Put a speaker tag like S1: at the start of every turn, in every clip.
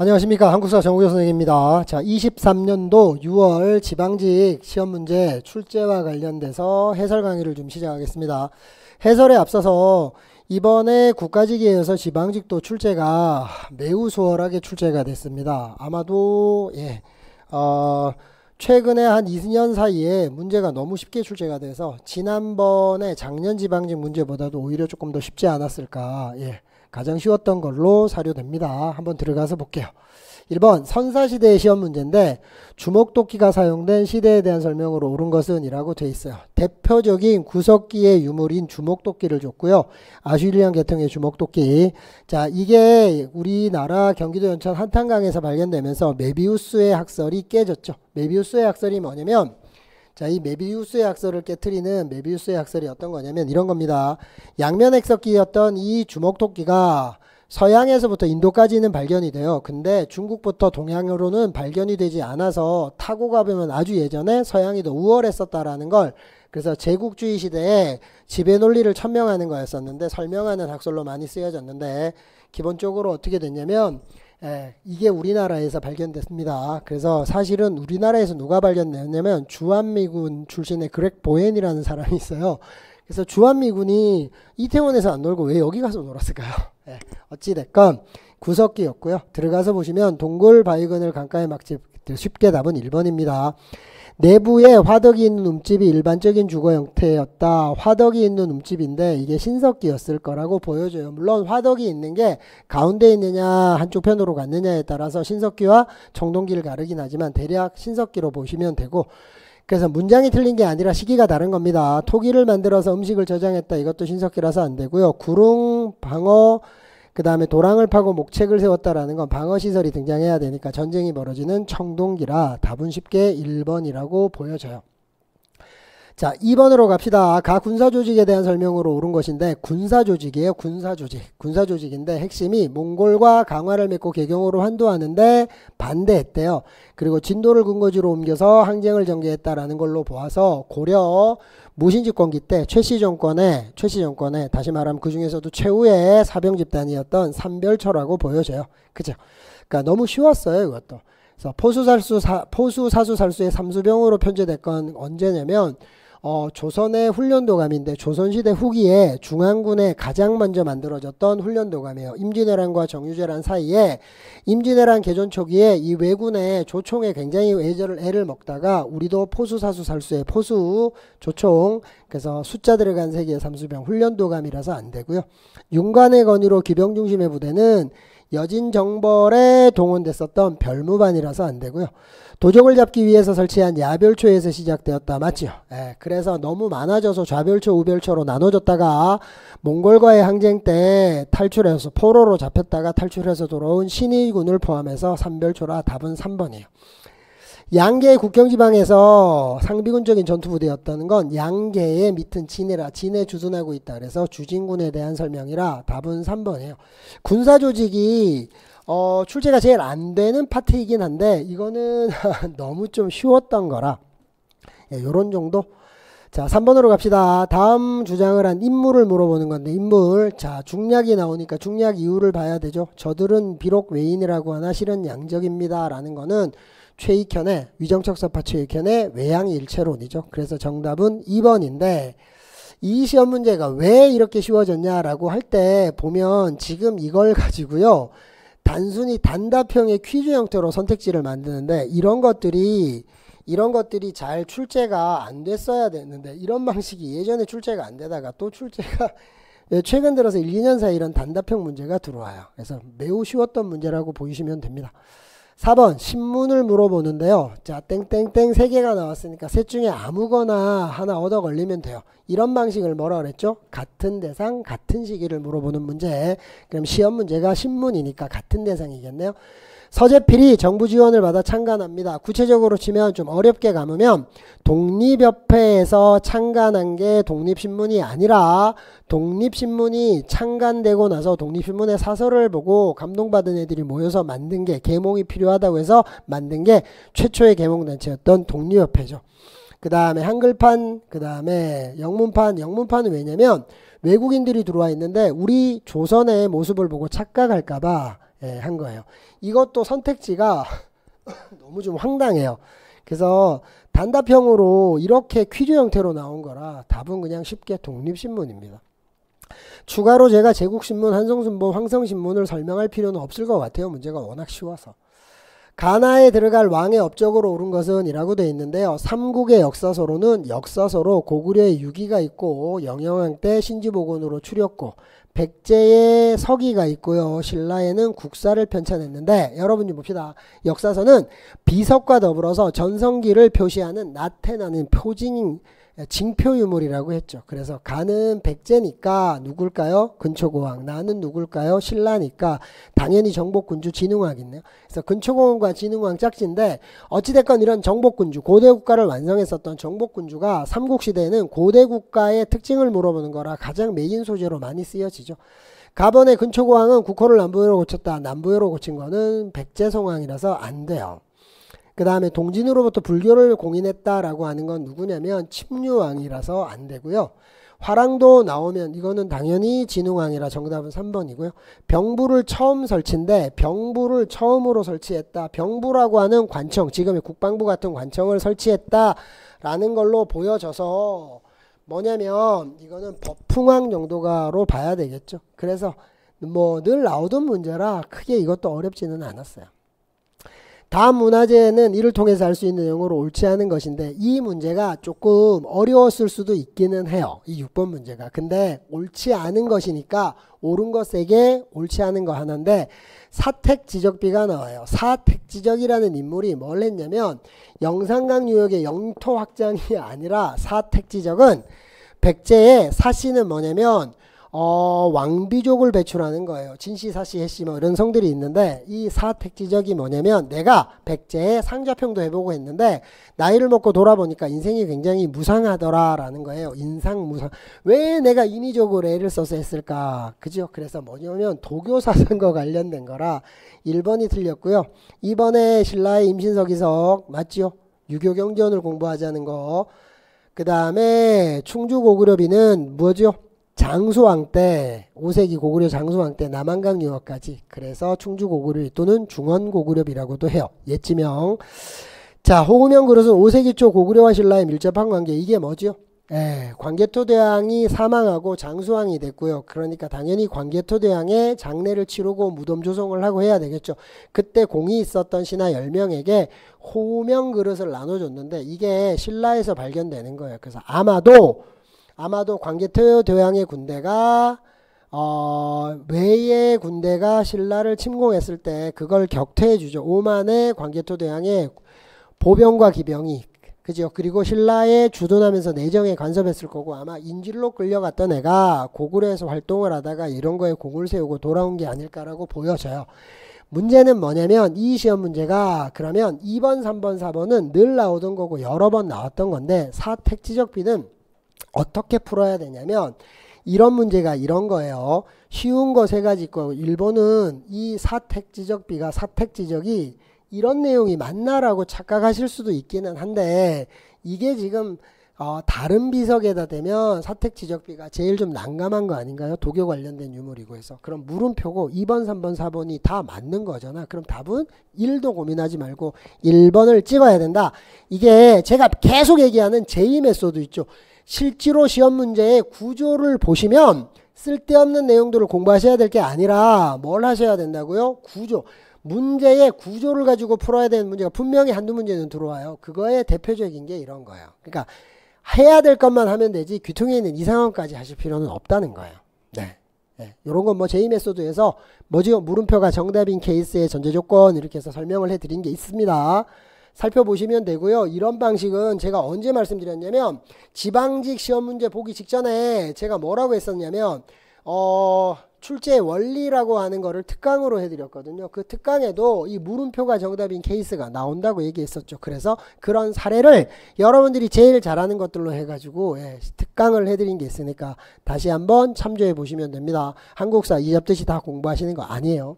S1: 안녕하십니까 한국사 정우교 선생입니다. 자 23년도 6월 지방직 시험 문제 출제와 관련돼서 해설 강의를 좀 시작하겠습니다. 해설에 앞서서 이번에 국가직에 이어서 지방직도 출제가 매우 수월하게 출제가 됐습니다. 아마도 예 어, 최근에 한 2년 사이에 문제가 너무 쉽게 출제가 돼서 지난번에 작년 지방직 문제보다도 오히려 조금 더 쉽지 않았을까 예. 가장 쉬웠던 걸로 사료됩니다. 한번 들어가서 볼게요. 1번 선사시대의 시험 문제인데 주먹도끼가 사용된 시대에 대한 설명으로 옳은 것은 이라고 돼 있어요. 대표적인 구석기의 유물인 주먹도끼를 줬고요. 아슈리안 계통의 주먹도끼자 이게 우리나라 경기도 연천 한탄강에서 발견되면서 메비우스의 학설이 깨졌죠. 메비우스의 학설이 뭐냐면 자, 이 메비우스의 약설을 깨뜨리는 메비우스의 약설이 어떤 거냐면 이런 겁니다. 양면 핵석기였던 이 주먹토끼가 서양에서부터 인도까지는 발견이 돼요. 근데 중국부터 동양으로는 발견이 되지 않아서 타고 가보면 아주 예전에 서양이 더 우월했었다라는 걸 그래서 제국주의 시대에 지배 논리를 천명하는 거였었는데 설명하는 학설로 많이 쓰여졌는데 기본적으로 어떻게 됐냐면 예, 이게 우리나라에서 발견됐습니다. 그래서 사실은 우리나라에서 누가 발견됐냐면 주한미군 출신의 그렉 보엔이라는 사람이 있어요. 그래서 주한미군이 이태원에서 안 놀고 왜 여기 가서 놀았을까요? 예, 어찌됐건 구석기였고요. 들어가서 보시면 동굴 바위근을 강가에 막집 쉽게 답은 1번입니다. 내부에 화덕이 있는 움집이 일반적인 주거 형태였다. 화덕이 있는 움집인데 이게 신석기였을 거라고 보여져요. 물론 화덕이 있는 게 가운데 있느냐 한쪽 편으로 갔느냐에 따라서 신석기와 청동기를 가르긴 하지만 대략 신석기로 보시면 되고 그래서 문장이 틀린 게 아니라 시기가 다른 겁니다. 토기를 만들어서 음식을 저장했다. 이것도 신석기라서 안 되고요. 구릉, 방어, 그 다음에 도랑을 파고 목책을 세웠다라는 건 방어시설이 등장해야 되니까 전쟁이 벌어지는 청동기라 답은 쉽게 1번이라고 보여져요. 자, 2번으로 갑시다. 아 군사조직에 대한 설명으로 옳은 것인데 군사조직이에요. 군사조직. 군사조직인데 핵심이 몽골과 강화를 맺고 개경으로 환도하는데 반대했대요. 그리고 진도를 근거지로 옮겨서 항쟁을 전개했다라는 걸로 보아서 고려 무신집권기 때 최씨 정권의 최씨 정권의 다시 말하면 그 중에서도 최후의 사병 집단이었던 삼별초라고 보여져요. 그죠? 그러니까 너무 쉬웠어요 이것도. 그래서 포수 사, 수사수살수의 삼수병으로 편제됐건 언제냐면 어, 조선의 훈련도감인데 조선시대 후기에 중앙군에 가장 먼저 만들어졌던 훈련도감이에요. 임진왜란과 정유재란 사이에 임진왜란 개전 초기에 이 왜군의 조총에 굉장히 애절을 애를 먹다가 우리도 포수사수 살수의 포수 조총 그래서 숫자 들어간 세계 삼수병 훈련도감이라서 안 되고요. 윤관의 건의로 기병 중심의 부대는 여진 정벌에 동원됐었던 별무반이라서 안 되고요. 도적을 잡기 위해서 설치한 야별초에서 시작되었다. 맞죠 예, 그래서 너무 많아져서 좌별초, 우별초로 나눠졌다가 몽골과의 항쟁 때 탈출해서 포로로 잡혔다가 탈출해서 돌아온 신의군을 포함해서 삼별초라 답은 3번이에요. 양계 국경지방에서 상비군적인 전투부대였다는 건 양계의 밑은 진해라 진해 주둔하고 있다 그래서 주진군에 대한 설명이라 답은 3번이에요 군사조직이 어, 출제가 제일 안 되는 파트이긴 한데 이거는 너무 좀 쉬웠던 거라 이런 예, 정도 자 3번으로 갑시다 다음 주장을 한 인물을 물어보는 건데 인물 자 중략이 나오니까 중략 이유를 봐야 되죠 저들은 비록 외인이라고 하나 실은 양적입니다 라는 거는 최익현의 위정척 사파 최익현의 외양 일체론이죠 그래서 정답은 2번인데 이 시험 문제가 왜 이렇게 쉬워졌냐라고 할 때 보면 지금 이걸 가지고요 단순히 단답형의 퀴즈 형태로 선택지를 만드는데 이런 것들이 이런 것들이 잘 출제가 안 됐어야 됐는데 이런 방식이 예전에 출제가 안 되다가 또 출제가 예, 최근 들어서 1, 2년 사이 이런 단답형 문제가 들어와요. 그래서 매우 쉬웠던 문제라고 보시면 됩니다. 4번 신문을 물어보는데요. 자 땡땡땡 3개가 나왔으니까 셋 중에 아무거나 하나 얻어 걸리면 돼요. 이런 방식을 뭐라 그랬죠? 같은 대상 같은 시기를 물어보는 문제. 그럼 시험 문제가 신문이니까 같은 대상이겠네요. 서재필이 정부 지원을 받아 창간합니다. 구체적으로 치면 좀 어렵게 감으면 독립협회에서 창간한 게 독립신문이 아니라 독립신문이 창간되고 나서 독립신문의 사설을 보고 감동받은 애들이 모여서 만든 게 계몽이 필요하다고 해서 만든 게 최초의 계몽단체였던 독립협회죠. 그 다음에 한글판, 그 다음에 영문판, 영문판은 왜냐면 외국인들이 들어와 있는데 우리 조선의 모습을 보고 착각할까봐 예, 한 거예요. 이것도 선택지가 너무 좀 황당해요. 그래서 단답형으로 이렇게 퀴즈 형태로 나온 거라 답은 그냥 쉽게 독립신문입니다. 추가로 제가 제국신문, 한성신문, 황성신문을 설명할 필요는 없을 것 같아요. 문제가 워낙 쉬워서. 가나에 들어갈 왕의 업적으로 오른 것은 이라고 되어 있는데요. 삼국의 역사서로는 역사서로 고구려의 유기가 있고 영영왕 때 신지복원으로 추렸고 백제의 서기가 있고요. 신라에는 국사를 편찬했는데 여러분 좀 봅시다. 역사서는 비석과 더불어서 전성기를 표시하는 나태나는 표징 징표유물이라고 했죠. 그래서 가는 백제니까 누굴까요? 근초고왕. 나는 누굴까요? 신라니까 당연히 정복군주 진흥왕이네요. 그래서 근초고왕과 진흥왕 짝지인데 어찌됐건 이런 정복군주 고대 국가를 완성했었던 정복군주가 삼국시대에는 고대 국가의 특징을 물어보는 거라 가장 메인 소재로 많이 쓰여지죠. 가번의 근초고왕은 국호를 남부여로 고쳤다. 남부여로 고친 거는 백제성왕이라서 안 돼요. 그 다음에 동진으로부터 불교를 공인했다라고 하는 건 누구냐면 침류왕이라서 안 되고요. 화랑도 나오면 이거는 당연히 진흥왕이라 정답은 3번이고요. 병부를 처음 설치인데 병부를 처음으로 설치했다. 병부라고 하는 관청, 지금의 국방부 같은 관청을 설치했다라는 걸로 보여져서 뭐냐면 이거는 법풍왕 정도가로 봐야 되겠죠. 그래서 뭐 늘 나오던 문제라 크게 이것도 어렵지는 않았어요. 다음 문화재는 이를 통해서 알 수 있는 내용으로 옳지 않은 것인데 이 문제가 조금 어려웠을 수도 있기는 해요. 이 6번 문제가. 근데 옳지 않은 것이니까 옳은 것에게 옳지 않은 거 하나인데 사택 지적비가 나와요. 사택 지적이라는 인물이 뭘 했냐면 영산강 유역의 영토 확장이 아니라 사택 지적은 백제의 사씨는 뭐냐면 어, 왕비족을 배출하는 거예요. 진시, 사시, 해시 뭐 이런 성들이 있는데 이 사택지적이 뭐냐면 내가 백제의 상좌평도 해보고 했는데 나이를 먹고 돌아보니까 인생이 굉장히 무상하더라라는 거예요. 인상무상. 왜 내가 인위적으로 애를 써서 했을까? 그죠? 그래서 뭐냐면 도교사상과 관련된 거라 1번이 틀렸고요. 이번에 신라의 임신석이석 맞지요? 유교경전을 공부하자는 거. 그 다음에 충주고구려비는 뭐죠? 장수왕때 5세기 고구려 장수왕때 남한강 유역까지 그래서 충주 고구려 또는 중원 고구려이라고도 해요. 옛지명. 자, 호우명 그릇은 5세기 초 고구려와 신라의 밀접한 관계 이게 뭐죠? 예, 광개토대왕이 사망하고 장수왕이 됐고요. 그러니까 당연히 광개토대왕의 장례를 치르고 무덤 조성을 하고 해야 되겠죠. 그때 공이 있었던 신하 10명에게 호명 우 그릇을 나눠줬는데 이게 신라에서 발견되는 거예요. 그래서 아마도 아마도 광개토 대왕의 군대가 어, 외의 군대가 신라를 침공했을 때 그걸 격퇴해 주죠. 오만의 광개토 대왕의 보병과 기병이 그죠. 그리고 신라에 주둔하면서 내정에 간섭했을 거고 아마 인질로 끌려갔던 애가 고구려에서 활동을 하다가 이런 거에 공을 세우고 돌아온 게 아닐까라고 보여져요. 문제는 뭐냐면 이 시험 문제가 그러면 2번, 3번, 4번은 늘 나오던 거고 여러 번 나왔던 건데 사택지적 비는 어떻게 풀어야 되냐면 이런 문제가 이런 거예요. 쉬운 거세 가지 있고 일본은 이 사택 지적비가 사택 지적이 이런 내용이 맞나라고 착각하실 수도 있기는 한데 이게 지금 어 다른 비석에다 대면 사택 지적비가 제일 좀 난감한 거 아닌가요? 도교 관련된 유물이고 해서 그럼 물음표고 2번, 3번, 4번이 다 맞는 거잖아. 그럼 답은 1도 고민하지 말고 1번을 찍어야 된다. 이게 제가 계속 얘기하는 제2 메소드 있죠. 실제로 시험 문제의 구조를 보시면 쓸데없는 내용들을 공부하셔야 될 게 아니라 뭘 하셔야 된다고요? 구조. 문제의 구조를 가지고 풀어야 되는 문제가 분명히 한두 문제는 들어와요. 그거의 대표적인 게 이런 거예요. 그러니까 해야 될 것만 하면 되지 귀퉁이에 있는 이상황까지 하실 필요는 없다는 거예요. 네. 네. 이런 건 뭐 제이 메소드에서 뭐지 물음표가 정답인 케이스의 전제 조건 이렇게 해서 설명을 해드린 게 있습니다. 살펴보시면 되고요. 이런 방식은 제가 언제 말씀드렸냐면 지방직 시험 문제 보기 직전에 제가 뭐라고 했었냐면 어 출제 원리라고 하는 거를 특강으로 해드렸거든요. 그 특강에도 이 물음표가 정답인 케이스가 나온다고 얘기했었죠. 그래서 그런 사례를 여러분들이 제일 잘하는 것들로 해가지고 예, 특강을 해드린 게 있으니까 다시 한번 참조해 보시면 됩니다. 한국사 이잡듯이 다 공부하시는 거 아니에요.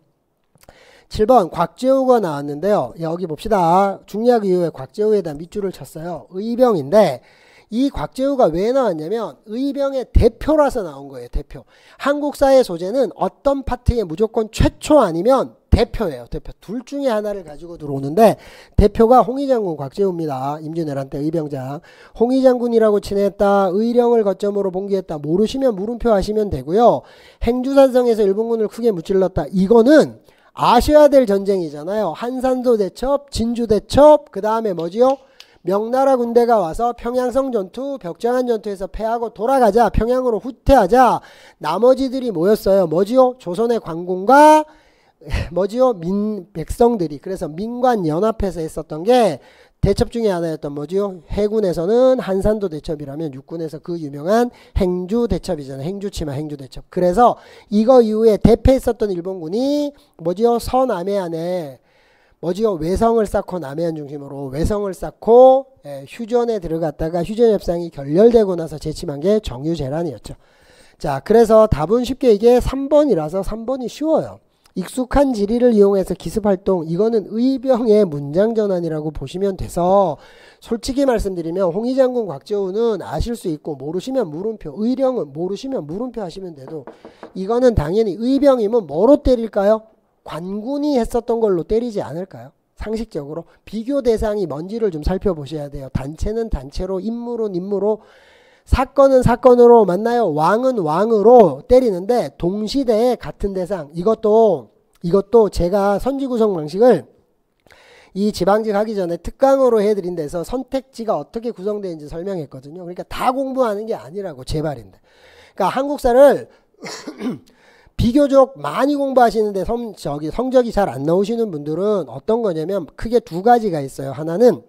S1: 7번 곽재우가 나왔는데요. 여기 봅시다. 중략 이후에 곽재우에 대한 밑줄을 쳤어요. 의병인데 이 곽재우가 왜 나왔냐면 의병의 대표라서 나온 거예요. 대표. 한국사의 소재는 어떤 파트에 무조건 최초 아니면 대표예요. 대표. 둘 중에 하나를 가지고 들어오는데 대표가 홍의장군 곽재우입니다. 임진왜란 때 의병장. 홍의장군이라고 친했다. 의령을 거점으로 봉기했다. 모르시면 물음표 하시면 되고요. 행주산성에서 일본군을 크게 무찔렀다. 이거는 아셔야 될 전쟁이잖아요. 한산도 대첩, 진주 대첩, 그 다음에 뭐지요? 명나라 군대가 와서 평양성 전투, 벽장한 전투에서 패하고 돌아가자, 평양으로 후퇴하자, 나머지들이 모였어요. 뭐지요? 조선의 관군과 뭐지요? 민, 백성들이. 그래서 민관연합해서 했었던 게 대첩 중에 하나였던 뭐지요? 해군에서는 한산도 대첩이라면 육군에서 그 유명한 행주 대첩이잖아요. 행주 치마, 행주 대첩. 그래서 이거 이후에 대패했었던 일본군이 뭐죠요 서남해안에 뭐지요? 외성을 쌓고 남해안 중심으로 외성을 쌓고 예, 휴전에 들어갔다가 휴전 협상이 결렬되고 나서 재침한게 정유재란이었죠. 자, 그래서 답은 쉽게 이게 3번이라서 3번이 쉬워요. 익숙한 지리를 이용해서 기습활동 이거는 의병의 문장전환이라고 보시면 돼서 솔직히 말씀드리면 홍의장군 곽재우는 아실 수 있고 모르시면 물음표 의령은 모르시면 물음표 하시면 돼도 이거는 당연히 의병이면 뭐로 때릴까요? 관군이 했었던 걸로 때리지 않을까요? 상식적으로 비교 대상이 뭔지를 좀 살펴보셔야 돼요. 단체는 단체로 임무로 임무로 사건은 사건으로 만나요. 왕은 왕으로 때리는데 동시대의 같은 대상. 이것도 이것도 제가 선지 구성 방식을 이 지방직 하기 전에 특강으로 해드린 데서 선택지가 어떻게 구성되는지 설명했거든요. 그러니까 다 공부하는 게 아니라고 제발인데. 그러니까 한국사를 비교적 많이 공부하시는데 성, 저기 성적이 잘 안 나오시는 분들은 어떤 거냐면 크게 두 가지가 있어요. 하나는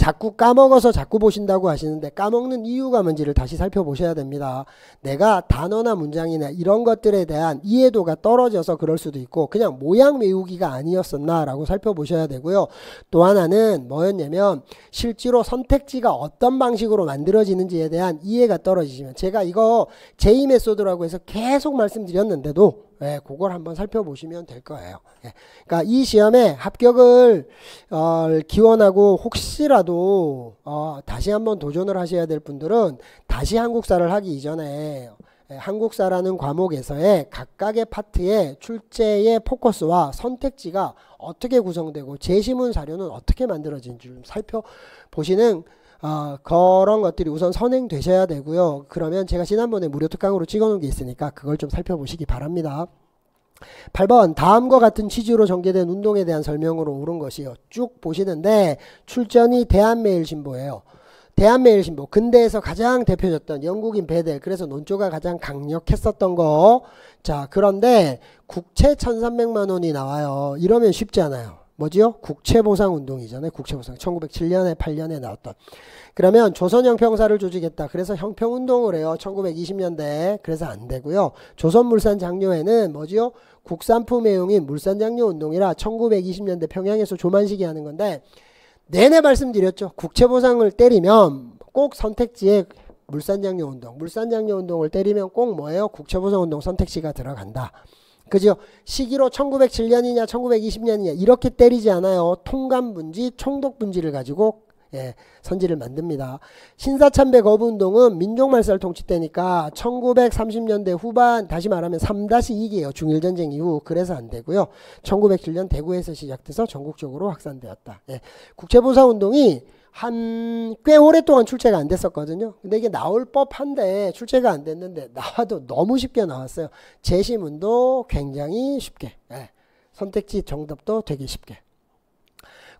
S1: 자꾸 까먹어서 자꾸 보신다고 하시는데 까먹는 이유가 뭔지를 다시 살펴보셔야 됩니다. 내가 단어나 문장이나 이런 것들에 대한 이해도가 떨어져서 그럴 수도 있고 그냥 모양 외우기가 아니었었나라고 살펴보셔야 되고요. 또 하나는 뭐였냐면 실제로 선택지가 어떤 방식으로 만들어지는지에 대한 이해가 떨어지시면 제가 이거 제이 메소드라고 해서 계속 말씀드렸는데도 예, 그걸 한번 살펴보시면 될 거예요. 예, 그러니까 이 시험에 합격을 어, 기원하고 혹시라도 하라도 어, 다시 한번 도전을 하셔야 될 분들은 다시 한국사를 하기 이전에 예, 한국사라는 과목에서의 각각의 파트의 출제의 포커스와 선택지가 어떻게 구성되고 제시문 자료는 어떻게 만들어진지 좀 살펴보시는 어, 그런 것들이 우선 선행되셔야 되고요. 그러면 제가 지난번에 무료 특강으로 찍어놓은 게 있으니까 그걸 좀 살펴보시기 바랍니다. 8번 다음과 같은 취지로 전개된 운동에 대한 설명으로 옳은 것이요. 쭉 보시는데 출전이 대한매일신보예요. 대한매일신보 근대에서 가장 대표졌던 영국인 베델 그래서 논조가 가장 강력했었던 거. 자 그런데 국채 1300만 원이 나와요. 이러면 쉽지 않아요. 뭐지요? 국채보상운동이잖아요. 국채보상. 1907년에 8년에 나왔던. 그러면 조선형평사를 조직했다. 그래서 형평운동을 해요. 1920년대. 에 그래서 안 되고요. 조선물산장려회는 뭐지요? 국산품 애용인 물산장려운동이라 1920년대 평양에서 조만식이 하는 건데 내내 말씀드렸죠. 국채보상을 때리면 꼭 선택지에 물산장려운동. 물산장려운동을 때리면 꼭 뭐예요? 국채보상운동 선택지가 들어간다. 그죠? 시기로 1907년이냐 1920년이냐 이렇게 때리지 않아요. 통감분지, 총독분지를 가지고 예, 선지를 만듭니다. 신사참배 거부운동은 민족말살 통치 때니까 1930년대 후반 다시 말하면 3-2기예요. 중일전쟁 이후 그래서 안 되고요. 1907년 대구에서 시작돼서 전국적으로 확산되었다. 예, 국제보사운동이 한꽤 오랫동안 출제가 안 됐었거든요. 근데 이게 나올 법한데 출제가 안 됐는데 나와도 너무 쉽게 나왔어요. 제시문도 굉장히 쉽게. 네. 선택지 정답도 되게 쉽게.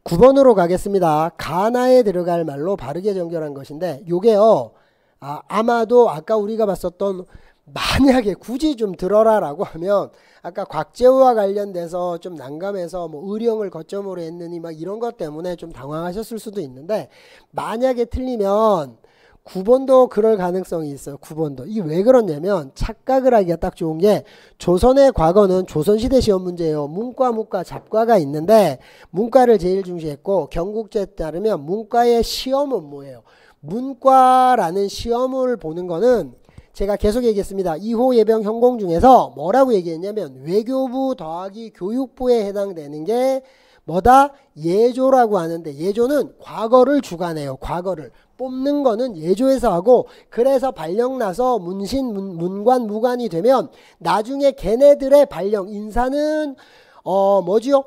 S1: 9번으로 가겠습니다. 가나에 들어갈 말로 바르게 정결한 것인데 요게요. 아, 아마도 아까 우리가 봤었던 만약에 굳이 좀 들어라라고 하면 아까 곽재우와 관련돼서 좀 난감해서 뭐 의령을 거점으로 했느니 막 이런 것 때문에 좀 당황하셨을 수도 있는데 만약에 틀리면 9번도 그럴 가능성이 있어요. 9번도. 이게 왜 그러냐면 착각을 하기가 딱 좋은 게 조선의 과거는 조선시대 시험 문제예요. 문과, 문과, 잡과가 있는데 문과를 제일 중시했고 경국제에 따르면 문과의 시험은 뭐예요? 문과라는 시험을 보는 거는 제가 계속 얘기했습니다. 2호 예병 형공 중에서 뭐라고 얘기했냐면 외교부 더하기 교육부에 해당되는 게 뭐다? 예조라고 하는데 예조는 과거를 주관해요. 과거를. 뽑는 거는 예조에서 하고 그래서 발령 나서 문신, 문, 관 무관이 되면 나중에 걔네들의 발령 인사는 어 뭐지요?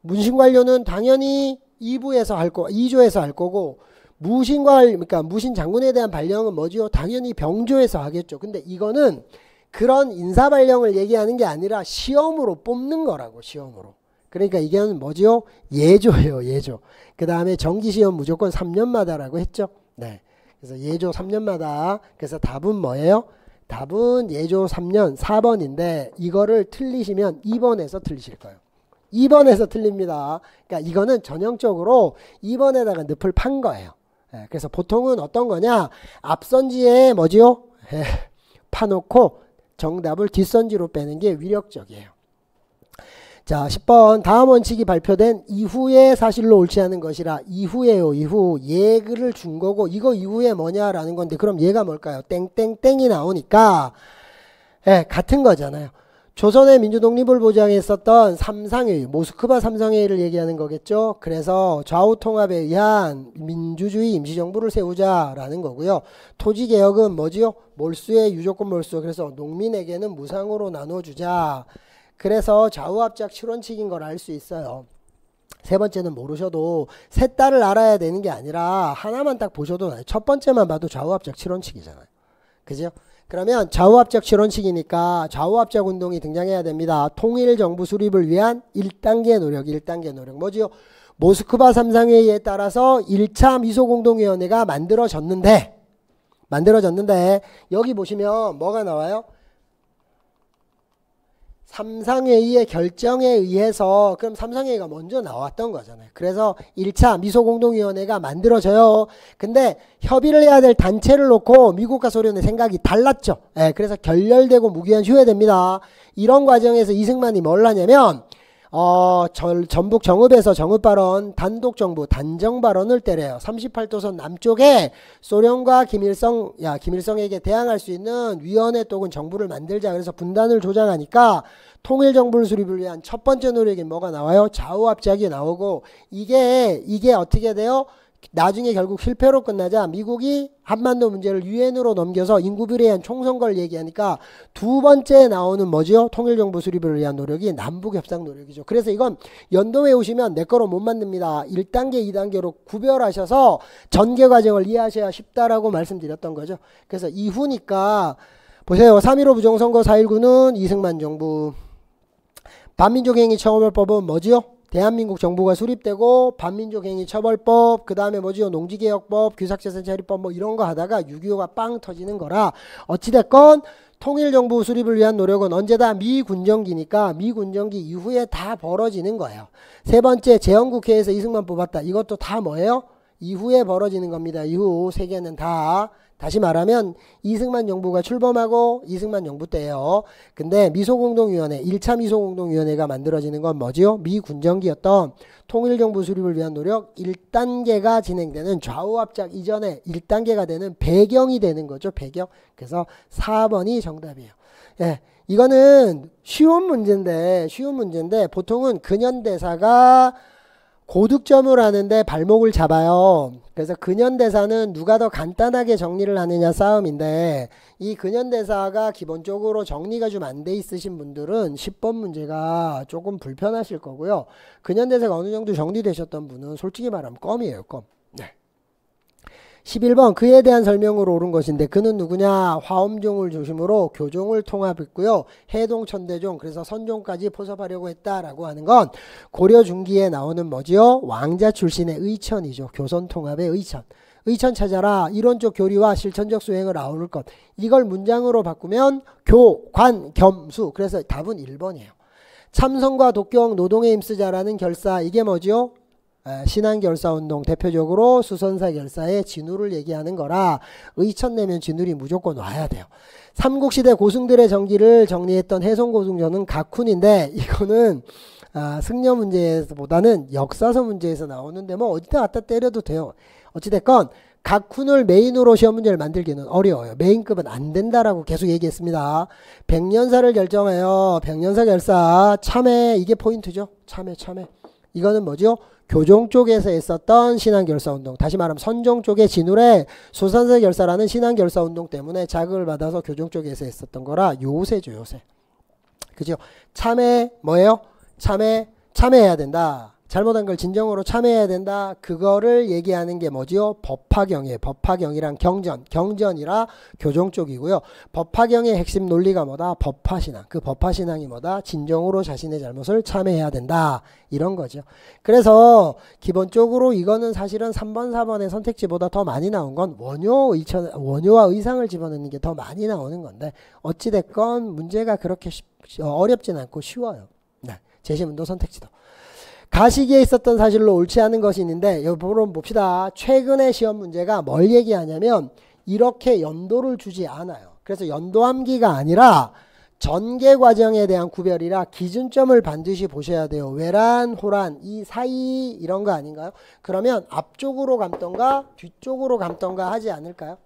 S1: 문신 관료는 당연히 2부에서 할 거, 2조에서 할 거고 무신과 그러니까 무신 장군에 대한 발령은 뭐지요? 당연히 병조에서 하겠죠. 근데 이거는 그런 인사 발령을 얘기하는 게 아니라 시험으로 뽑는 거라고 시험으로. 그러니까 이게 뭐지요? 예조예요, 예조. 그 다음에 정기 시험 무조건 3년마다라고 했죠. 네. 그래서 예조 3년마다. 그래서 답은 뭐예요? 답은 예조 3년 4번인데 이거를 틀리시면 2번에서 틀리실 거예요. 2번에서 틀립니다. 그러니까 이거는 전형적으로 2번에다가 늪을 판 거예요. 예, 그래서 보통은 어떤 거냐? 앞선지에 뭐지요? 예, 파놓고 정답을 뒷선지로 빼는 게 위력적이에요. 자, 10번 다음 원칙이 발표된 이후에 사실로 옳지 않은 것이라 이후에요. 이후 예를 준 거고 이거 이후에 뭐냐라는 건데 그럼 얘가 뭘까요? 땡땡땡이 나오니까 예, 같은 거잖아요. 조선의 민주독립을 보장했었던 삼상회의, 모스크바 삼상회의를 얘기하는 거겠죠. 그래서 좌우통합에 의한 민주주의 임시정부를 세우자라는 거고요. 토지개혁은 뭐지요? 몰수의 유조권 몰수. 그래서 농민에게는 무상으로 나눠주자. 그래서 좌우합작 7원칙인 걸 알 수 있어요. 세 번째는 모르셔도 셋 딸을 알아야 되는 게 아니라 하나만 딱 보셔도 나요. 첫 번째만 봐도 좌우합작 7원칙이잖아요. 그죠? 그러면 좌우합작 실원식이니까 좌우합작 운동이 등장해야 됩니다. 통일 정부 수립을 위한 1단계 노력, 1단계 노력. 뭐지요? 모스크바 삼상회의에 따라서 1차 미소공동위원회가 만들어졌는데 만들어졌는데 여기 보시면 뭐가 나와요? 삼상회의의 결정에 의해서 그럼 삼상회의가 먼저 나왔던 거잖아요. 그래서 1차 미소공동위원회가 만들어져요. 근데 협의를 해야 될 단체를 놓고 미국과 소련의 생각이 달랐죠. 예, 그래서 결렬되고 무기한 휴회됩니다. 이런 과정에서 이승만이 뭘 하냐면 어, 절, 전북 정읍에서 정읍 발언 단독 정부 단정 발언을 때려요. 38도선 남쪽에 소련과 김일성 야 김일성에게 대항할 수 있는 위원회 또는 정부를 만들자 그래서 분단을 조장하니까 통일 정부를 수립을 위한 첫 번째 노력이 뭐가 나와요? 좌우합작이 나오고 이게 이게 어떻게 돼요? 나중에 결국 실패로 끝나자 미국이 한반도 문제를 유엔으로 넘겨서 인구 비례한 총선거를 얘기하니까 두 번째 나오는 뭐죠 통일정부 수립을 위한 노력이 남북협상 노력이죠. 그래서 이건 연도에 오시면 내 거로 못 만듭니다. 1단계, 2단계로 구별하셔서 전개 과정을 이해하셔야 쉽다라고 말씀드렸던 거죠. 그래서 이후니까 보세요. 3.15 부정선거 4.19는 이승만 정부 반민족 행위 처벌법은 음 뭐지요? 대한민국 정부가 수립되고 반민족행위 처벌법 그 다음에 뭐지 농지개혁법 규삭재산 처리법 뭐 이런 거 하다가 6.25가 빵 터지는 거라 어찌됐건 통일정부 수립을 위한 노력은 언제다 미군정기니까 미군정기 이후에 다 벌어지는 거예요. 세 번째 재헌국회에서 이승만 뽑았다. 이것도 다 뭐예요? 이후에 벌어지는 겁니다. 이후 세계는다 다시 말하면 이승만 정부가 출범하고 이승만 정부 때예요. 근데 미소공동위원회 1차 미소공동위원회가 만들어지는 건 뭐지요? 미군정기였던 통일정부 수립을 위한 노력 1단계가 진행되는 좌우합작 이전에 1단계가 되는 배경이 되는 거죠. 배경. 그래서 4번이 정답이에요. 예. 이거는 쉬운 문제인데 쉬운 문제인데 보통은 근현대사가 고득점을 하는데 발목을 잡아요. 그래서 근현대사는 누가 더 간단하게 정리를 하느냐 싸움인데 이 근현대사가 기본적으로 정리가 좀 안 돼 있으신 분들은 10번 문제가 조금 불편하실 거고요. 근현대사가 어느 정도 정리되셨던 분은 솔직히 말하면 껌이에요, 껌. 11번 그에 대한 설명으로 옳은 것인데 그는 누구냐 화엄종을 중심으로 교종을 통합했고요 해동천대종 그래서 선종까지 포섭하려고 했다라고 하는 건 고려 중기에 나오는 뭐지요 왕자 출신의 의천이죠 교선 통합의 의천 의천 찾아라 이론적 교리와 실천적 수행을 아우를 것 이걸 문장으로 바꾸면 교관 겸수 그래서 답은 1번이에요 참선과 독경 노동의 힘쓰자라는 결사 이게 뭐지요 아, 신한결사운동 대표적으로 수선사 결사의 진우를 얘기하는 거라 의천내면 진우리 무조건 와야 돼요. 삼국시대 고승들의 정기를 정리했던 해송고승전은 각훈인데 이거는 아, 승려 문제보다는 역사서 문제에서 나오는데 뭐 어디다 갖다 때려도 돼요. 어찌됐건 각훈을 메인으로 시험 문제를 만들기는 어려워요. 메인급은 안 된다라고 계속 얘기했습니다. 백년사를 결정하여 백년사 결사 참회 이게 포인트죠. 참회 참회 이거는 뭐죠? 교종 쪽에서 있었던 신앙결사 운동, 다시 말하면 선종 쪽의 진울에 소산사 결사라는 신앙결사 운동 때문에 자극을 받아서 교종 쪽에서 있었던 거라 요새죠, 요새. 그죠? 참회, 뭐예요? 참회, 참회해야 된다. 잘못한 걸 진정으로 참회해야 된다. 그거를 얘기하는 게 뭐지요? 법화경이에요. 법화경이랑 경전. 경전이라 교종 쪽이고요. 법화경의 핵심 논리가 뭐다? 법화신앙. 그 법화신앙이 뭐다? 진정으로 자신의 잘못을 참회해야 된다. 이런 거죠. 그래서 기본적으로 이거는 사실은 3번, 4번의 선택지보다 더 많이 나온 건 원효, 의천, 원효와 의상을 집어넣는 게 더 많이 나오는 건데 어찌됐건 문제가 그렇게 쉽, 어, 어렵진 않고 쉬워요. 네. 제시문도 선택지도. 가시기에 있었던 사실로 옳지 않은 것이 있는데 여보론 봅시다. 최근의 시험 문제가 뭘 얘기하냐면 이렇게 연도를 주지 않아요. 그래서 연도 함기가 아니라 전개 과정에 대한 구별이라 기준점을 반드시 보셔야 돼요. 외란, 호란, 이 사이 이런 거 아닌가요? 그러면 앞쪽으로 감던가 뒤쪽으로 감던가 하지 않을까요?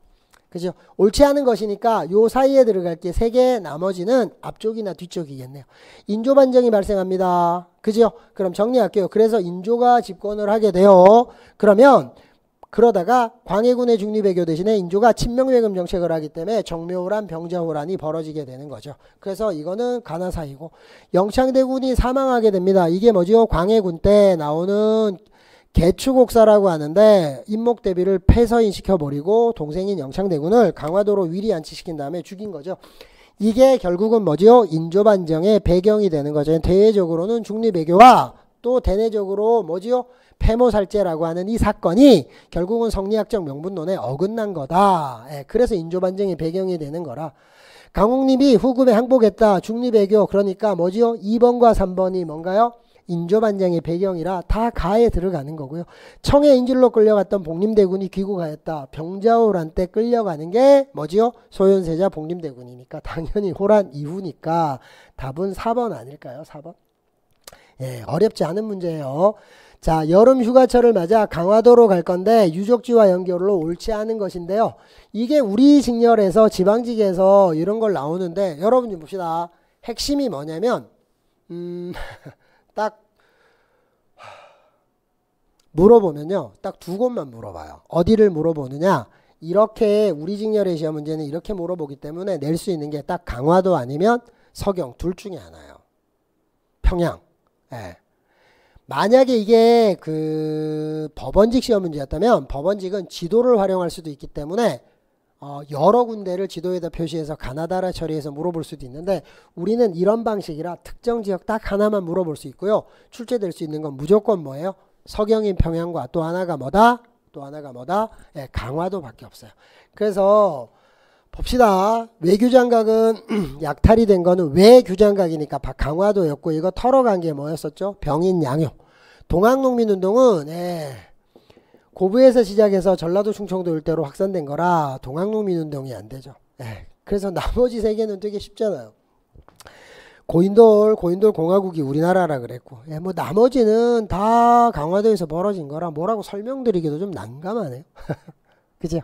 S1: 그죠? 옳지 않은 것이니까 요 사이에 들어갈 게 세 개 나머지는 앞쪽이나 뒤쪽이겠네요. 인조 반정이 발생합니다. 그죠 그럼 정리할게요. 그래서 인조가 집권을 하게 돼요. 그러면 그러다가 광해군의 중립외교 대신에 인조가 친명외금 정책을 하기 때문에 정묘호란 병자호란이 벌어지게 되는 거죠. 그래서 이거는 가나사이고 영창대군이 사망하게 됩니다. 이게 뭐죠 광해군 때 나오는 개추곡사라고 하는데 임목대비를폐서인시켜버리고 동생인 영창대군을 강화도로 위리 안치시킨 다음에 죽인 거죠. 이게 결국은 뭐지요? 인조반정의 배경이 되는 거죠. 대외적으로는 중립외교와 또 대내적으로 뭐지요? 폐모살제라고 하는 이 사건이 결국은 성리학적 명분론에 어긋난 거다. 예, 그래서 인조반정의 배경이 되는 거라. 강홍님이 후금에 항복했다. 중립외교 그러니까 뭐지요? 2번과 3번이 뭔가요? 인조반장의 배경이라 다 가에 들어가는 거고요. 청해 인질로 끌려갔던 복림대군이 귀국하였다. 병자호란 때 끌려가는 게 뭐지요? 소현세자 복림대군이니까 당연히 호란 이후니까 답은 4번 아닐까요? 4번. 예, 어렵지 않은 문제예요. 자, 여름 휴가철을 맞아 강화도로 갈 건데 유적지와 연결로 옳지 않은 것인데요. 이게 우리 직렬에서 지방직에서 이런 걸 나오는데 여러분 좀 봅시다. 핵심이 뭐냐면 음 딱 물어보면요. 딱 두 곳만 물어봐요. 어디를 물어보느냐? 이렇게 우리 직렬의 시험 문제는 이렇게 물어보기 때문에 낼 수 있는 게 딱 강화도 아니면 서경 둘 중에 하나예요. 평양. 예. 만약에 이게 그 법원직 시험 문제였다면 법원직은 지도를 활용할 수도 있기 때문에 어, 여러 군데를 지도에다 표시해서 가나다라 처리해서 물어볼 수도 있는데 우리는 이런 방식이라 특정 지역 딱 하나만 물어볼 수 있고요. 출제될 수 있는 건 무조건 뭐예요? 서경인 평양과 또 하나가 뭐다? 또 하나가 뭐다? 예, 강화도밖에 없어요. 그래서 봅시다. 외규장각은 약탈이 된 거는 외규장각이니까 강화도였고 이거 털어간 게 뭐였었죠? 병인 양요. 동학농민운동은 예, 고부에서 시작해서 전라도 충청도 일대로 확산된 거라 동학농민운동이 안 되죠. 에, 예, 그래서 나머지 세 개는 되게 쉽잖아요. 고인돌, 고인돌 공화국이 우리나라라 그랬고, 예, 뭐 나머지는 다 강화도에서 벌어진 거라 뭐라고 설명드리기도 좀 난감하네요. 그죠?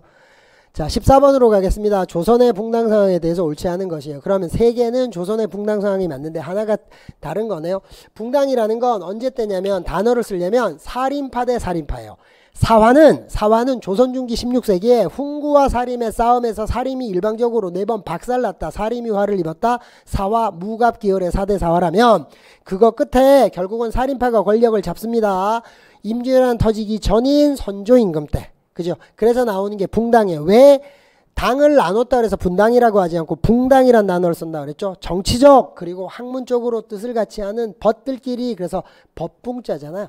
S1: 자, 14번으로 가겠습니다. 조선의 붕당 상황에 대해서 옳지 않은 것이에요. 그러면 세 개는 조선의 붕당 상황이 맞는데 하나가 다른 거네요. 붕당이라는 건 언제 때냐면 단어를 쓰려면 살인파 대 살인파예요. 사화는 사화는 조선 중기 16세기에 훈구와 사림의 싸움에서 사림이 일방적으로 네 번 박살났다. 사림이 화를 입었다. 사화 무갑기열의 사대 사화라면 그거 끝에 결국은 사림파가 권력을 잡습니다. 임진왜란 터지기 전인 선조임금 때. 그죠? 그래서 나오는 게 붕당에 왜 당을 나눴다 그래서 분당이라고 하지 않고 붕당이란 단어를 쓴다 그랬죠. 정치적 그리고 학문적으로 뜻을 같이 하는 벗들끼리 그래서 법붕자잖아요.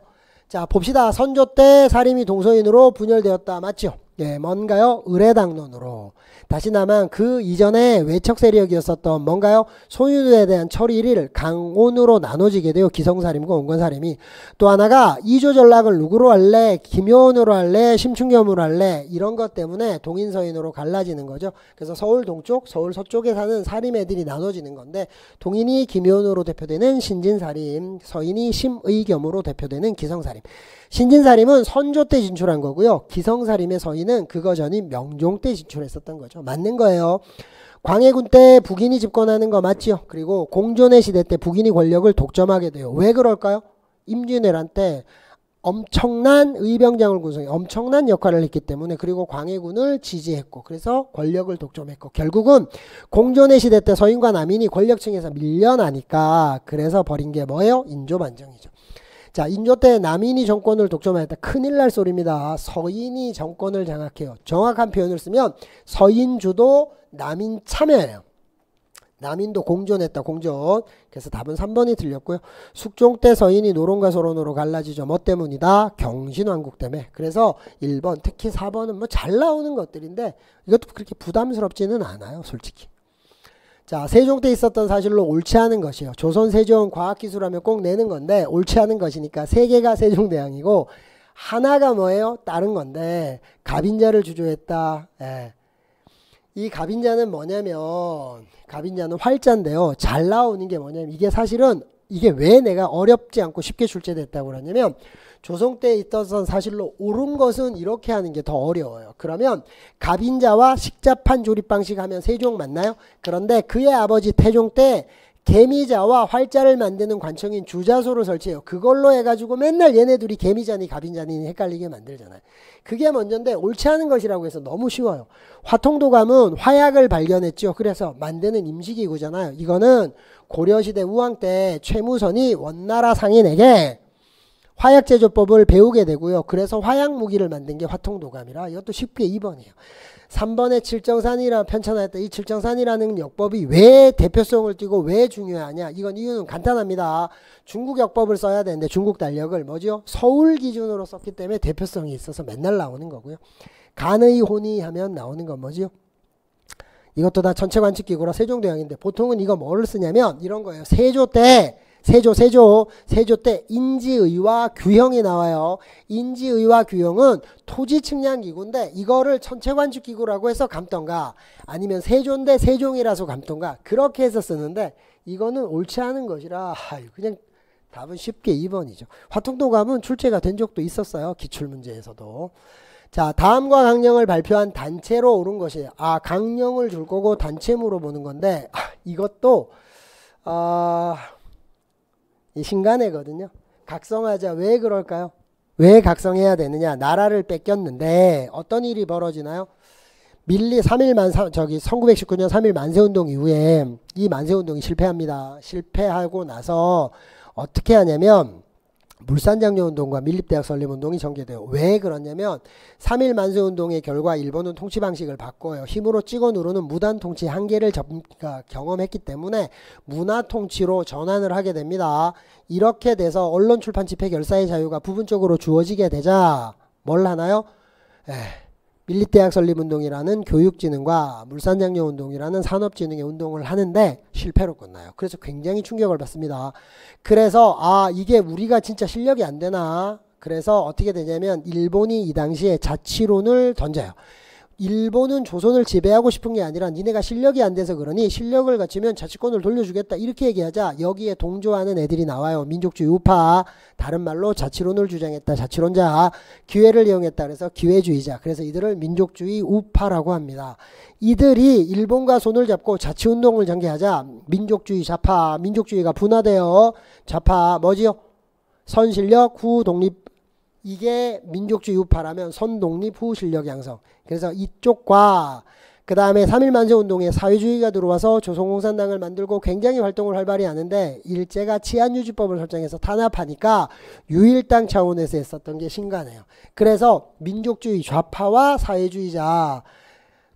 S1: 자, 봅시다. 선조 때 사림이 동서인으로 분열되었다. 맞죠? 예, 뭔가요? 의뢰당론으로. 다시나만 그 이전에 외척 세력이었었던 뭔가요? 소유에 대한 처리 를 강온으로 나눠지게 되어 기성사림과 온건사림이 또 하나가 이조 전락을 누구로 할래? 김효원으로 할래? 심충겸으로 할래? 이런 것 때문에 동인서인으로 갈라지는 거죠. 그래서 서울 동쪽, 서울 서쪽에 사는 사림 애들이 나눠지는 건데 동인이 김효원으로 대표되는 신진사림, 서인이 심의겸으로 대표되는 기성사림. 신진사림은 선조 때 진출한 거고요. 기성사림의 서인은 그거 전인 명종 때 진출했었던 거죠. 맞는 거예요. 광해군 때 북인이 집권하는 거맞지 그리고 공존의 시대 때 북인이 권력을 독점하게 돼요. 왜 그럴까요? 임진왜란 때 엄청난 의병장을 구성해 엄청난 역할을 했기 때문에 그리고 광해군을 지지했고 그래서 권력을 독점했고 결국은 공존의 시대 때 서인과 남인이 권력층에서 밀려나니까 그래서 버린 게 뭐예요? 인조반정이죠. 자 인조 때 남인이 정권을 독점하였다. 큰일 날 소리입니다. 서인이 정권을 장악해요. 정확한 표현을 쓰면 서인주도 남인 참여예요. 남인도 공존했다 공존 그래서 답은 3번이 들렸고요 숙종 때 서인이 노론과 소론으로 갈라지죠 뭐 때문이다 경신왕국 때문에 그래서 1번 특히 4번은 뭐 잘 나오는 것들인데 이것도 그렇게 부담스럽지는 않아요 솔직히 자, 세종 때 있었던 사실로 옳지 않은 것이요. 조선 세종 과학기술하면 꼭 내는 건데 옳지 않은 것이니까 세 개가 세종대왕이고 하나가 뭐예요? 다른 건데 갑인자를 주조했다. 예. 이 갑인자는 뭐냐면 갑인자는 활자인데요. 잘 나오는 게 뭐냐면 이게 사실은 이게 왜 내가 어렵지 않고 쉽게 출제됐다고 그러냐면 조성때 있었던 사실로 옳은 것은 이렇게 하는 게 더 어려워요. 그러면 갑인자와 식자판 조립 방식 하면 세종 맞나요? 그런데 그의 아버지 태종 때 개미자와 활자를 만드는 관청인 주자소를 설치해요. 그걸로 해가지고 맨날 얘네 둘이 개미자니 갑인자니 헷갈리게 만들잖아요. 그게 먼저인데 옳지 않은 것이라고 해서 너무 쉬워요. 화통도감은 화약을 발견했죠. 그래서 만드는 임시기구잖아요. 이거는 고려시대 우왕 때 최무선이 원나라 상인에게 화약 제조법을 배우게 되고요. 그래서 화약 무기를 만든 게 화통도감이라 이것도 쉽게 2번이에요. 3번의 칠정산이라 편찬하였다. 이 칠정산이라는 역법이 왜 대표성을 띠고 왜 중요하냐? 이건 이유는 간단합니다. 중국 역법을 써야 되는데 중국 달력을 뭐죠? 서울 기준으로 썼기 때문에 대표성이 있어서 맨날 나오는 거고요. 간의 혼이 하면 나오는 건뭐죠 이것도 다 전체 관측 기구라 세종대왕인데 보통은 이거 뭐를 쓰냐면 이런 거예요. 세조 때 세조 세조 세조 때 인지의와 규형이 나와요. 인지의와 규형은 토지 측량 기구인데 이거를 천체 관측 기구라고 해서 감던가 아니면 세조인데 세종이라서 감던가 그렇게 해서 쓰는데 이거는 옳지 않은 것이라 그냥 답은 쉽게 2번이죠. 화통도 감은 출제가 된 적도 있었어요. 기출 문제에서도. 자 다음과 강령을 발표한 단체로 오른 것이에요. 아 강령을 줄 거고 단체물어 보는 건데 아, 이것도 아이 신간해거든요. 각성하자. 왜 그럴까요? 왜 각성해야 되느냐? 나라를 뺏겼는데 어떤 일이 벌어지나요? 밀리 3일만 사, 저기 1919년 3일 만세 운동 이후에 이 만세 운동이 실패합니다. 실패하고 나서 어떻게 하냐면 물산장려운동과 밀립대학 설립운동이 전개돼요. 왜 그러냐면 3일 만세운동의 결과 일본은 통치 방식을 바꿔요. 힘으로 찍어 누르는 무단 통치 한계를 점, 그러니까 경험했기 때문에 문화 통치로 전환을 하게 됩니다. 이렇게 돼서 언론 출판 집회 결사의 자유가 부분적으로 주어지게 되자 뭘 하나요? 에이. 밀리대학 설립운동이라는 교육진흥과 물산장려운동이라는 산업진흥의 운동을 하는데 실패로 끝나요. 그래서 굉장히 충격을 받습니다. 그래서 아 이게 우리가 진짜 실력이 안 되나 그래서 어떻게 되냐면 일본이 이 당시에 자치론을 던져요. 일본은 조선을 지배하고 싶은 게 아니라 니네가 실력이 안 돼서 그러니 실력을 갖추면 자치권을 돌려주겠다 이렇게 얘기하자 여기에 동조하는 애들이 나와요 민족주의 우파 다른 말로 자치론을 주장했다 자치론자 기회를 이용했다 그래서 기회주의자 그래서 이들을 민족주의 우파라고 합니다 이들이 일본과 손을 잡고 자치운동을 전개하자 민족주의 좌파 민족주의가 분화되어 좌파 뭐지요 선실력 후 독립 이게 민족주의 우파라면 선독립 후 실력 양성. 그래서 이쪽과 그 다음에 3.1 만세운동에 사회주의가 들어와서 조선공산당을 만들고 굉장히 활동을 활발히 하는데 일제가 치안유지법을 설정해서 탄압하니까 유일당 차원에서 했었던 게 신기하네요. 그래서 민족주의 좌파와 사회주의자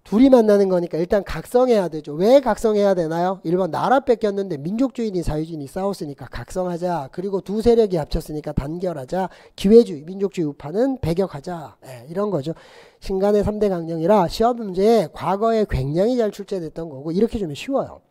S1: 둘이 만나는 거니까 일단 각성해야 되죠. 왜 각성해야 되나요? 1번 나라 뺏겼는데 민족주의니 사유주의니 싸웠으니까 각성하자. 그리고 두 세력이 합쳤으니까 단결하자. 기회주의, 민족주의 우파는 배격하자. 네, 이런 거죠. 신간의 3대 강령이라 시험 문제에 과거에 굉장히 잘 출제됐던 거고 이렇게 주면 쉬워요.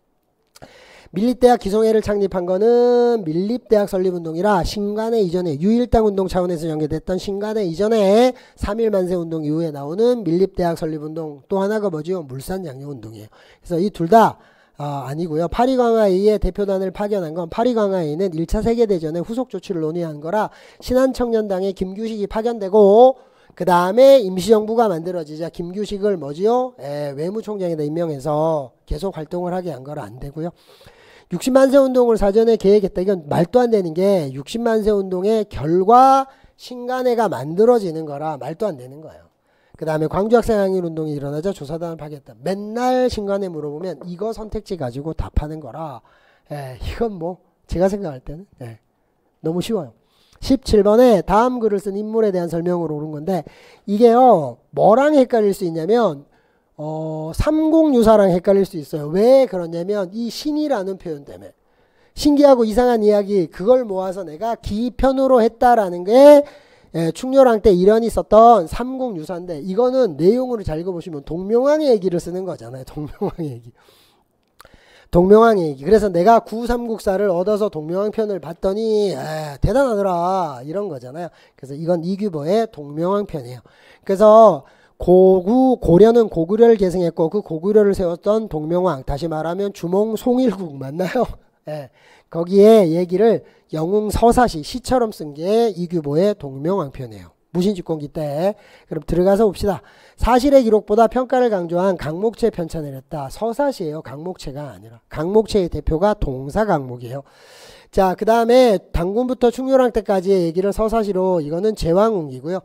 S1: 밀립대학 기성회를 창립한 거는 밀립대학 설립운동이라 신간의 이전에 유일당 운동 차원에서 연계됐던 신간의 이전에 3일 만세 운동 이후에 나오는 밀립대학 설립운동 또 하나가 뭐죠? 물산 양육 운동이에요. 그래서 이 둘다 어, 아니고요. 파리 강화회의 대표단을 파견한 건 파리 강화회의는 1차 세계 대전의 후속 조치를 논의한 거라 신한 청년당의 김규식이 파견되고 그 다음에 임시정부가 만들어지자 김규식을 뭐지요? 에, 외무총장에다 임명해서 계속 활동을 하게 한거걸안 되고요. 60만세 운동을 사전에 계획했다. 이건 말도 안 되는 게 60만세 운동의 결과 신간회가 만들어지는 거라 말도 안 되는 거예요. 그 다음에 광주학생 항일 운동이 일어나자 조사단을 파괴했다 맨날 신간회 물어보면 이거 선택지 가지고 답하는 거라. 예, 이건 뭐 제가 생각할 때는 예, 너무 쉬워요. 17번에 다음 글을 쓴 인물에 대한 설명으로 오른 건데 이게요 뭐랑 헷갈릴 수 있냐면 어, 삼0유사랑 헷갈릴 수 있어요. 왜 그러냐면 이 신이라는 표현 때문에 신기하고 이상한 이야기 그걸 모아서 내가 기편으로 했다라는 게 예, 충렬왕 때일현 있었던 삼국유사인데 이거는 내용으로 잘 읽어보시면 동명왕의 얘기를 쓰는 거잖아요. 동명왕의 얘기. 동명왕의 얘기. 그래서 내가 구삼국사를 얻어서 동명왕 편을 봤더니 에, 예, 대단하더라 이런 거잖아요. 그래서 이건 이규보의 동명왕 편이에요. 그래서 고구 고려는 고구려를 계승했고 그 고구려를 세웠던 동명왕 다시 말하면 주몽 송일국 맞나요? 예. 거기에 얘기를 영웅 서사시 시처럼 쓴 게 이규보의 동명왕편이에요. 무신집권기 때 그럼 들어가서 봅시다. 사실의 기록보다 평가를 강조한 강목체 편찬을 했다. 서사시예요. 강목체가 아니라 강목체의 대표가 동사 강목이에요. 자그 다음에 당군부터 충렬왕 때까지의 얘기를 서사시로 이거는 제왕웅이고요.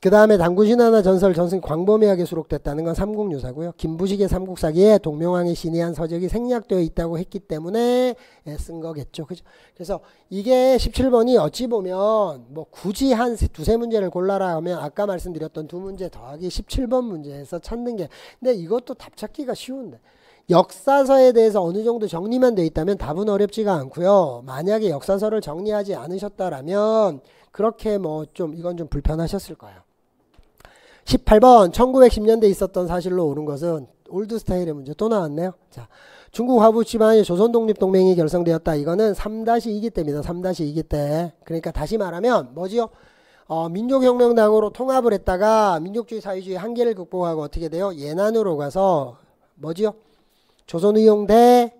S1: 그 다음에 당구신하나 전설 전승 광범위하게 수록됐다는 건 삼국유사고요. 김부식의 삼국사기에 동명왕의 신의한 서적이 생략되어 있다고 했기 때문에 예, 쓴 거겠죠. 그죠? 그래서 이게 17번이 어찌 보면 뭐 굳이 한 두세 문제를 골라라 하면 아까 말씀드렸던 두 문제 더하기 17번 문제에서 찾는 게 근데 이것도 답 찾기가 쉬운데 역사서에 대해서 어느 정도 정리만 돼 있다면 답은 어렵지가 않고요. 만약에 역사서를 정리하지 않으셨다라면 그렇게 뭐 좀 이건 좀 불편하셨을 거예요. 18번 1910년대 에 있었던 사실로 옳은 것은 올드 스타일의 문제 또 나왔네요. 자, 중국 화부 집안의 조선 독립 동맹이 결성되었다. 이거는 3-2기 때입니다. 3-2기 때. 그러니까 다시 말하면 뭐지요? 어, 민족혁명당으로 통합을 했다가 민족주의 사회주의 한계를 극복하고 어떻게 돼요? 예난으로 가서 뭐지요? 조선의용대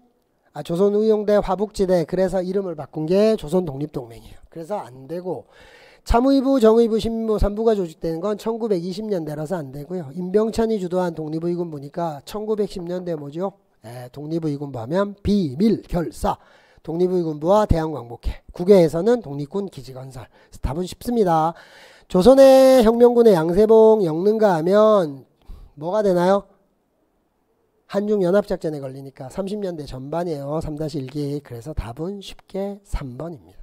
S1: 아, 조선의용대 화북지대 그래서 이름을 바꾼 게 조선독립동맹이에요. 그래서 안 되고 참의부, 정의부, 신민부, 삼부가 조직되는 건 1920년대라서 안 되고요. 임병찬이 주도한 독립의군보니까 1910년대 뭐죠? 에, 예, 독립의군부 하면 비밀결사. 독립의군부와 대한광복회. 국외에서는 독립군 기지건설. 답은 쉽습니다. 조선의 혁명군의 양세봉, 영릉가 하면 뭐가 되나요? 한중연합작전에 걸리니까 30년대 전반이에요. 3-1기. 그래서 답은 쉽게 3번입니다.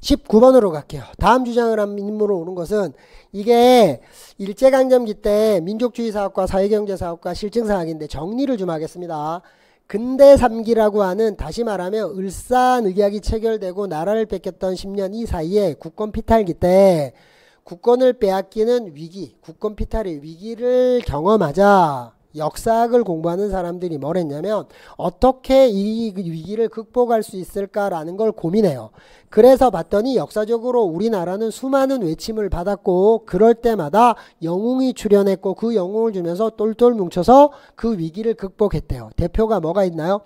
S1: 19번으로 갈게요. 다음 주장을 한 인물로 오는 것은 이게 일제강점기 때 민족주의 사업과 사회경제 사업과 실증 사학인데 정리를 좀 하겠습니다. 근대 3기라고 하는 다시 말하면 을사늑약이 체결되고 나라를 뺏겼던 10년 이 사이에 국권 피탈기 때 국권을 빼앗기는 위기, 국권 피탈의 위기를 경험하자 역사학을 공부하는 사람들이 뭘 했냐면 어떻게 이 위기를 극복할 수 있을까라는 걸 고민해요. 그래서 봤더니 역사적으로 우리나라는 수많은 외침을 받았고 그럴 때마다 영웅이 출현했고 그 영웅을 주면서 똘똘 뭉쳐서 그 위기를 극복했대요. 대표가 뭐가 있나요?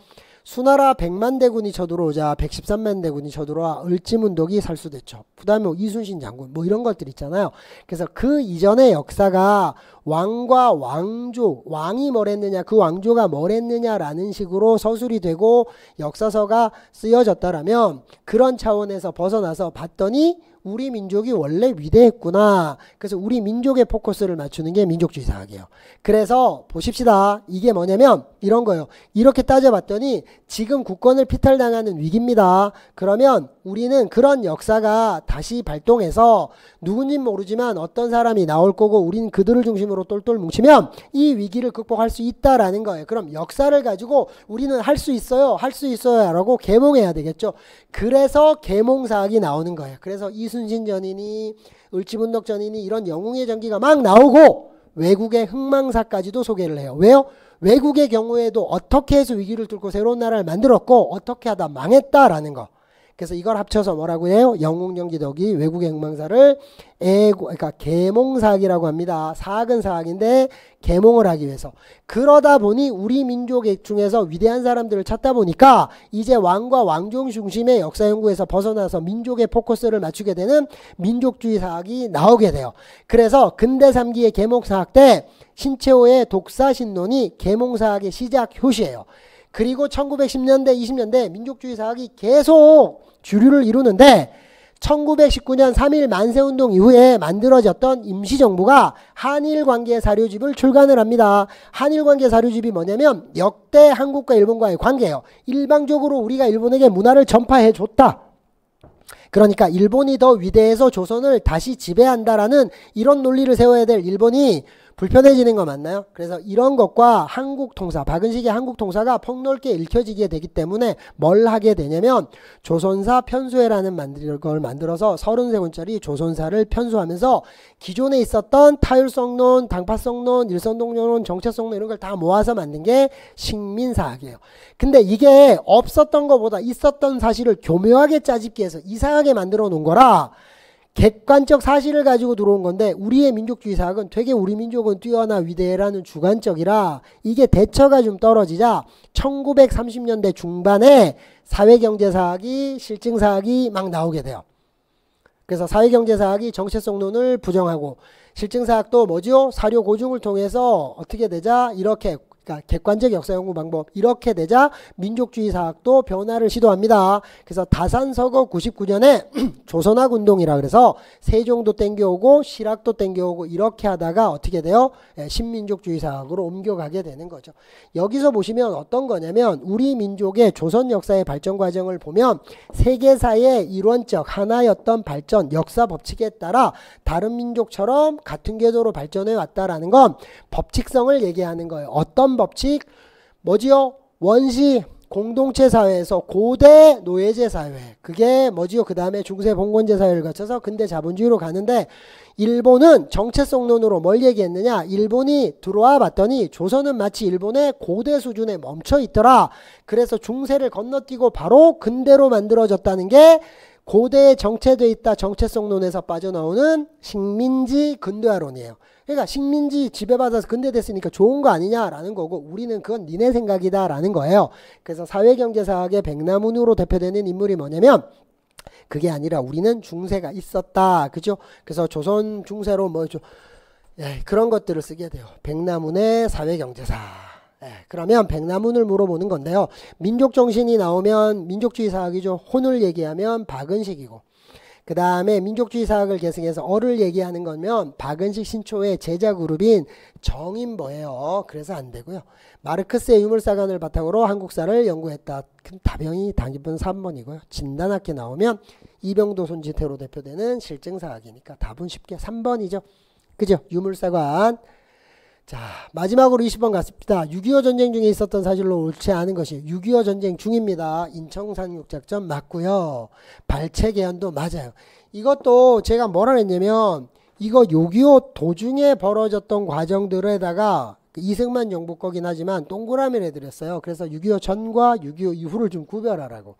S1: 수나라 100만 대군이 쳐들어오자 113만 대군이 쳐들어와 을지문덕이 살수됐죠. 그 다음에 뭐 이순신 장군 뭐 이런 것들 있잖아요. 그래서 그 이전의 역사가 왕과 왕조, 왕이 뭘 했느냐, 그 왕조가 뭘 했느냐라는 식으로 서술이 되고 역사서가 쓰여졌다라면 그런 차원에서 벗어나서 봤더니 우리 민족이 원래 위대했구나. 그래서 우리 민족의 포커스를 맞추는 게 민족주의 사학이에요. 그래서 보십시다. 이게 뭐냐면 이런 거예요. 이렇게 따져봤더니 지금 국권을 피탈당하는 위기입니다. 그러면 우리는 그런 역사가 다시 발동해서 누군진 모르지만 어떤 사람이 나올 거고 우린 그들을 중심으로 똘똘 뭉치면 이 위기를 극복할 수 있다라는 거예요. 그럼 역사를 가지고 우리는 할 수 있어요. 할 수 있어요라고 계몽해야 되겠죠. 그래서 계몽사학이 나오는 거예요. 그래서 이 이순신 전이니 을지문덕 전이니 이런 영웅의 전기가 막 나오고 외국의 흥망사까지도 소개를 해요. 왜요? 외국의 경우에도 어떻게 해서 위기를 뚫고 새로운 나라를 만들었고 어떻게 하다 망했다라는 거. 그래서 이걸 합쳐서 뭐라고 해요? 영웅연기덕이 외국의 흑망사를 애고, 그러니까 계몽사학이라고 합니다. 사학은 사학인데 계몽을 하기 위해서. 그러다 보니 우리 민족 중에서 위대한 사람들을 찾다 보니까 이제 왕과 왕종 중심의 역사 연구에서 벗어나서 민족의 포커스를 맞추게 되는 민족주의 사학이 나오게 돼요. 그래서 근대 3기의 계몽사학 때 신채호의 독사신론이 계몽사학의 시작 효시예요. 그리고 1910년대, 20년대 민족주의 사학이 계속 주류를 이루는데 1919년 3 1 만세운동 이후에 만들어졌던 임시정부가 한일관계 사료집을 출간을 합니다. 한일관계 사료집이 뭐냐면 역대 한국과 일본과의 관계예요. 일방적으로 우리가 일본에게 문화를 전파해줬다. 그러니까 일본이 더 위대해서 조선을 다시 지배한다라는 이런 논리를 세워야 될 일본이 불편해지는 거 맞나요? 그래서 이런 것과 한국 통사, 박은식의 한국 통사가 폭넓게 읽혀지게 되기 때문에 뭘 하게 되냐면 조선사 편수회라는 걸 만들어서 33권짜리 조선사를 편수하면서 기존에 있었던 타율성론, 당파성론, 일선동료론, 정체성론 이런 걸 다 모아서 만든 게 식민사학이에요. 근데 이게 없었던 것보다 있었던 사실을 교묘하게 짜집기해서 이상하게 만들어 놓은 거라 객관적 사실을 가지고 들어온 건데 우리의 민족주의 사학은 되게 우리 민족은 뛰어나 위대라는 해 주관적이라 이게 대처가 좀 떨어지자 1930년대 중반에 사회경제사학이 실증사학이 막 나오게 돼요. 그래서 사회경제사학이 정체성론을 부정하고 실증사학도 뭐지요? 사료 고증을 통해서 어떻게 되자 이렇게 그러니까 객관적 역사 연구 방법 이렇게 되자 민족주의 사학도 변화를 시도합니다. 그래서 다산서거 99년에 조선학 운동이라 그래서 세종도 땡겨오고 실학도 땡겨오고 이렇게 하다가 어떻게 돼요? 예, 신민족주의 사학으로 옮겨가게 되는 거죠. 여기서 보시면 어떤 거냐면 우리 민족의 조선 역사의 발전 과정을 보면 세계사의 일원적 하나였던 발전 역사 법칙에 따라 다른 민족처럼 같은 궤도로 발전해 왔다라는 건 법칙성을 얘기하는 거예요. 어떤 법칙 뭐지요? 원시 공동체 사회에서 고대 노예제 사회 그게 뭐지요? 그 다음에 중세 봉건제 사회를 거쳐서 근대 자본주의로 가는데 일본은 정체성론으로 뭘 얘기했느냐? 일본이 들어와 봤더니 조선은 마치 일본의 고대 수준에 멈춰 있더라. 그래서 중세를 건너뛰고 바로 근대로 만들어졌다는 게 고대에 정체돼 있다 정체성론에서 빠져나오는 식민지 근대화론이에요. 그러니까 식민지 지배받아서 근대됐으니까 좋은 거 아니냐라는 거고 우리는 그건 니네 생각이다라는 거예요. 그래서 사회경제사학의 백남운으로 대표되는 인물이 뭐냐면 그게 아니라 우리는 중세가 있었다. 그죠? 그래서 조선 중세로 뭐 좀, 예, 그런 것들을 쓰게 돼요. 백남운의 사회경제사. 예, 그러면 백남운을 물어보는 건데요. 민족정신이 나오면 민족주의 사학이죠. 혼을 얘기하면 박은식이고. 그 다음에 민족주의 사학을 계승해서 어를 얘기하는 거면 박은식 신초의 제자 그룹인 정인뭐예요 그래서 안 되고요. 마르크스의 유물사관을 바탕으로 한국사를 연구했다. 그럼 다병이 당기분 3번이고요. 진단학계 나오면 이병도 손지태로 대표되는 실증사학이니까 답은 쉽게 3번이죠. 그죠? 유물사관. 자, 마지막으로 20번 갔습니다. 6.25 전쟁 중에 있었던 사실로 옳지 않은 것이 6.25 전쟁 중입니다. 인천상륙작전 맞고요. 발췌개헌도 맞아요. 이것도 제가 뭐라 했냐면 이거 6.25 도중에 벌어졌던 과정들에다가 그 이승만 영부 거긴 하지만 동그라미를 해드렸어요. 그래서 6.25 전과 6.25 이후를 좀 구별하라고.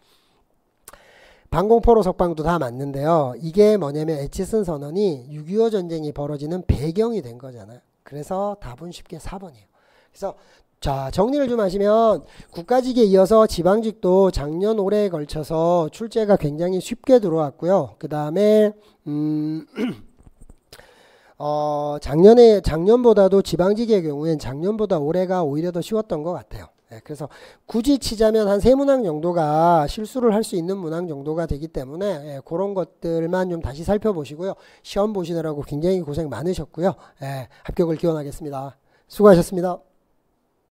S1: 방공포로 석방도 다 맞는데요. 이게 뭐냐면 에치슨 선언이 6.25 전쟁이 벌어지는 배경이 된 거잖아요. 그래서 답은 쉽게 4번이에요. 그래서 자 정리를 좀 하시면 국가직에 이어서 지방직도 작년 올해에 걸쳐서 출제가 굉장히 쉽게 들어왔고요. 그 다음에 음 어, 작년에 작년보다도 지방직의 경우엔 작년보다 올해가 오히려 더 쉬웠던 것 같아요. 네, 그래서 굳이 치자면 한 세 문항 정도가 실수를 할 수 있는 문항 정도가 되기 때문에 예, 그런 것들만 좀 다시 살펴보시고요. 시험 보시느라고 굉장히 고생 많으셨고요. 예, 합격을 기원하겠습니다. 수고하셨습니다.